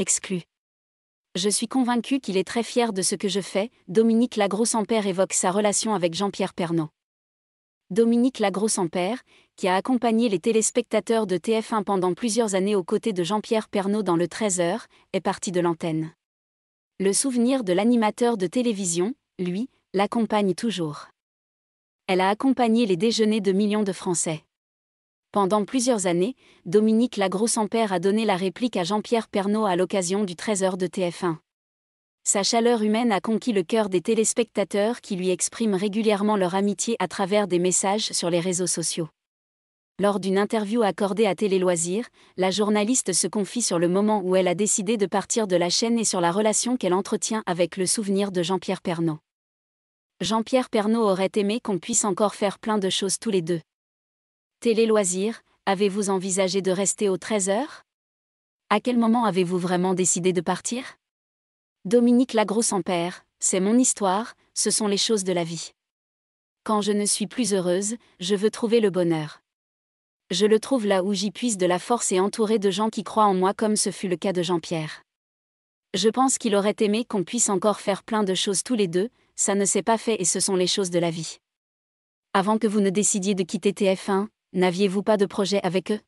exclu. Je suis convaincu qu'il est très fier de ce que je fais. Dominique Lagros-Ampère évoque sa relation avec Jean-Pierre Pernaud. Dominique Lagros-Ampère, qui a accompagné les téléspectateurs de TF1 pendant plusieurs années aux côtés de Jean-Pierre Pernaud dans le 13h, est partie de l'antenne. Le souvenir de l'animateur de télévision, lui, l'accompagne toujours. Elle a accompagné les déjeuners de millions de Français. Pendant plusieurs années, Dominique Lagros-Ampère a donné la réplique à Jean-Pierre Pernaud à l'occasion du 13h de TF1. Sa chaleur humaine a conquis le cœur des téléspectateurs qui lui expriment régulièrement leur amitié à travers des messages sur les réseaux sociaux. Lors d'une interview accordée à Télé Loisirs, la journaliste se confie sur le moment où elle a décidé de partir de la chaîne et sur la relation qu'elle entretient avec le souvenir de Jean-Pierre Pernaud. Jean-Pierre Pernaud aurait aimé qu'on puisse encore faire plein de choses tous les deux. Les loisirs, avez-vous envisagé de rester aux 13 heures À quel moment avez-vous vraiment décidé de partir Dominique en père, c'est mon histoire, ce sont les choses de la vie. Quand je ne suis plus heureuse, je veux trouver le bonheur. Je le trouve là où j'y puisse de la force et entouré de gens qui croient en moi comme ce fut le cas de Jean-Pierre. Je pense qu'il aurait aimé qu'on puisse encore faire plein de choses tous les deux, ça ne s'est pas fait et ce sont les choses de la vie. Avant que vous ne décidiez de quitter TF1, N'aviez-vous pas de projet avec eux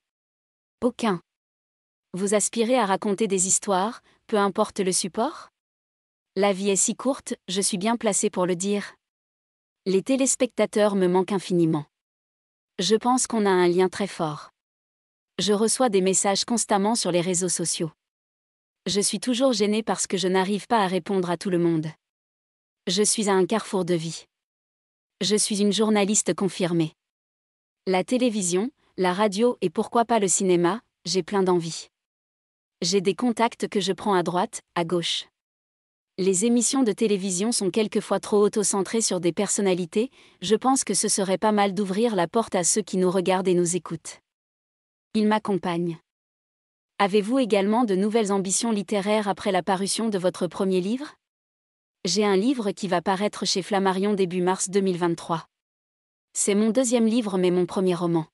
Aucun. Vous aspirez à raconter des histoires, peu importe le support La vie est si courte, je suis bien placée pour le dire. Les téléspectateurs me manquent infiniment. Je pense qu'on a un lien très fort. Je reçois des messages constamment sur les réseaux sociaux. Je suis toujours gênée parce que je n'arrive pas à répondre à tout le monde. Je suis à un carrefour de vie. Je suis une journaliste confirmée la télévision, la radio et pourquoi pas le cinéma, j'ai plein d'envie. J'ai des contacts que je prends à droite, à gauche. Les émissions de télévision sont quelquefois trop auto-centrées sur des personnalités, je pense que ce serait pas mal d'ouvrir la porte à ceux qui nous regardent et nous écoutent. Ils m'accompagnent. Avez-vous également de nouvelles ambitions littéraires après la parution de votre premier livre J'ai un livre qui va paraître chez Flammarion début mars 2023. C'est mon deuxième livre mais mon premier roman.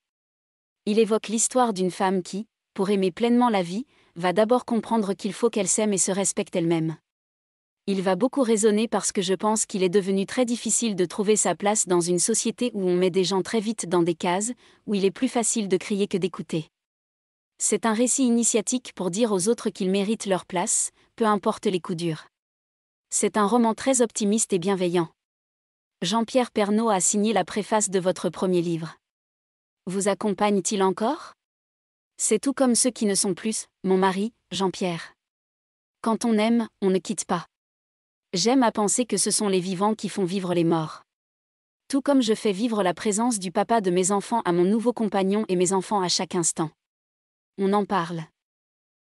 Il évoque l'histoire d'une femme qui, pour aimer pleinement la vie, va d'abord comprendre qu'il faut qu'elle s'aime et se respecte elle-même. Il va beaucoup raisonner parce que je pense qu'il est devenu très difficile de trouver sa place dans une société où on met des gens très vite dans des cases, où il est plus facile de crier que d'écouter. C'est un récit initiatique pour dire aux autres qu'ils méritent leur place, peu importe les coups durs. C'est un roman très optimiste et bienveillant. Jean-Pierre Pernaud a signé la préface de votre premier livre. Vous accompagne-t-il encore C'est tout comme ceux qui ne sont plus, mon mari, Jean-Pierre. Quand on aime, on ne quitte pas. J'aime à penser que ce sont les vivants qui font vivre les morts. Tout comme je fais vivre la présence du papa de mes enfants à mon nouveau compagnon et mes enfants à chaque instant. On en parle.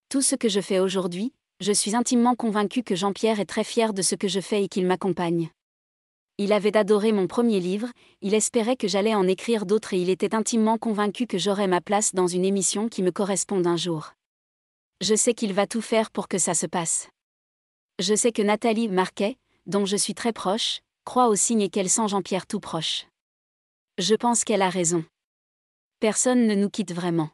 Tout ce que je fais aujourd'hui, je suis intimement convaincu que Jean-Pierre est très fier de ce que je fais et qu'il m'accompagne. Il avait adoré mon premier livre, il espérait que j'allais en écrire d'autres et il était intimement convaincu que j'aurais ma place dans une émission qui me corresponde un jour. Je sais qu'il va tout faire pour que ça se passe. Je sais que Nathalie Marquet, dont je suis très proche, croit au signe et qu'elle sent Jean-Pierre tout proche. Je pense qu'elle a raison. Personne ne nous quitte vraiment.